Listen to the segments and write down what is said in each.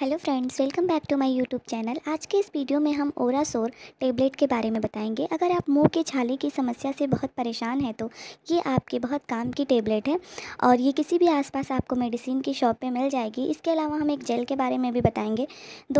hello friends welcome back to my YouTube channel आज के इस वीडियो में हम ओरा सोर टेबलेट के बारे में बताएंगे अगर आप मुंह के छाले की समस्या से बहुत परेशान हैं तो ये आपके बहुत काम की टेबलेट है और ये किसी भी आसपास आपको मेडिसिन की शॉप पे मिल जाएगी इसके अलावा हम एक जेल के बारे में भी बताएँगे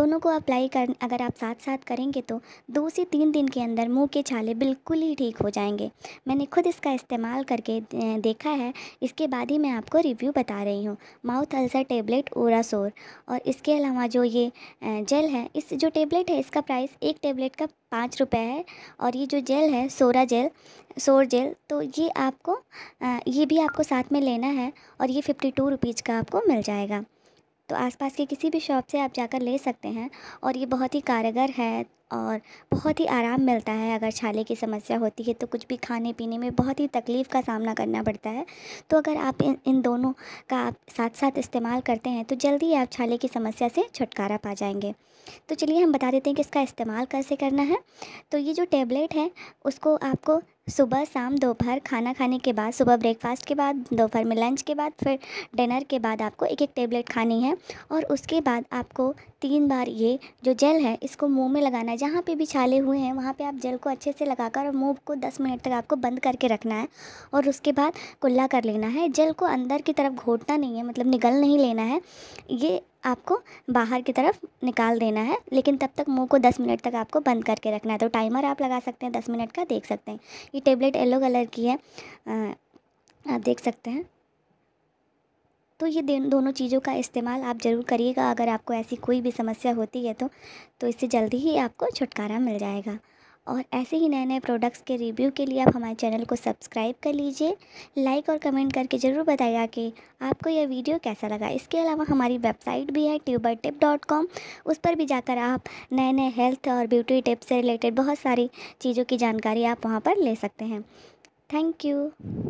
दोनों को अप्लाई कर अगर आप साथ साथ करेंगे तो दो से तीन दिन के अंदर मुँह के छाले बिल्कुल ही ठीक हो जाएंगे मैंने खुद इसका इस्तेमाल करके देखा है इसके बाद ही मैं आपको रिव्यू बता रही हूँ माउथ अल्सर टेबलेट ओरा और इसके हमारा जो ये जेल है इस जो टेबलेट है इसका प्राइस एक टेबलेट का पाँच रुपये है और ये जो जेल है सोरा जेल सोर जेल तो ये आपको ये भी आपको साथ में लेना है और ये फिफ्टी टू रुपीज़ का आपको मिल जाएगा तो आसपास के किसी भी शॉप से आप जाकर ले सकते हैं और ये बहुत ही कारगर है और बहुत ही आराम मिलता है अगर छाले की समस्या होती है तो कुछ भी खाने पीने में बहुत ही तकलीफ़ का सामना करना पड़ता है तो अगर आप इन इन दोनों का आप साथ साथ इस्तेमाल करते हैं तो जल्दी आप छाले की समस्या से छुटकारा पा जाएंगे तो चलिए हम बता देते हैं कि इसका इस्तेमाल कैसे करना है तो ये जो टेबलेट है उसको आपको सुबह शाम दोपहर खाना खाने के बाद सुबह ब्रेकफास्ट के बाद दोपहर में लंच के बाद फिर डिनर के बाद आपको एक एक टेबलेट खानी है और उसके बाद आपको तीन बार ये जो जेल है इसको मुंह में लगाना है जहाँ पे भी छाले हुए हैं वहाँ पे आप जेल को अच्छे से लगाकर और मुंह को 10 मिनट तक आपको बंद करके रखना है और उसके बाद कुल्ला कर लेना है जेल को अंदर की तरफ घोटना नहीं है मतलब निगल नहीं लेना है ये आपको बाहर की तरफ निकाल देना है लेकिन तब तक मुंह को 10 मिनट तक आपको बंद करके रखना है तो टाइमर आप लगा सकते हैं 10 मिनट का देख सकते हैं ये टेबलेट येलो कलर की है आप देख सकते हैं तो ये दोनों चीज़ों का इस्तेमाल आप ज़रूर करिएगा अगर आपको ऐसी कोई भी समस्या होती है तो, तो इससे जल्दी ही आपको छुटकारा मिल जाएगा और ऐसे ही नए नए प्रोडक्ट्स के रिव्यू के लिए आप हमारे चैनल को सब्सक्राइब कर लीजिए लाइक और कमेंट करके ज़रूर बताइए कि आपको यह वीडियो कैसा लगा इसके अलावा हमारी वेबसाइट भी है ट्यूबर टिप डॉट कॉम उस पर भी जाकर आप नए नए हेल्थ और ब्यूटी टिप्स से रिलेटेड बहुत सारी चीज़ों की जानकारी आप वहाँ पर ले सकते हैं थैंक यू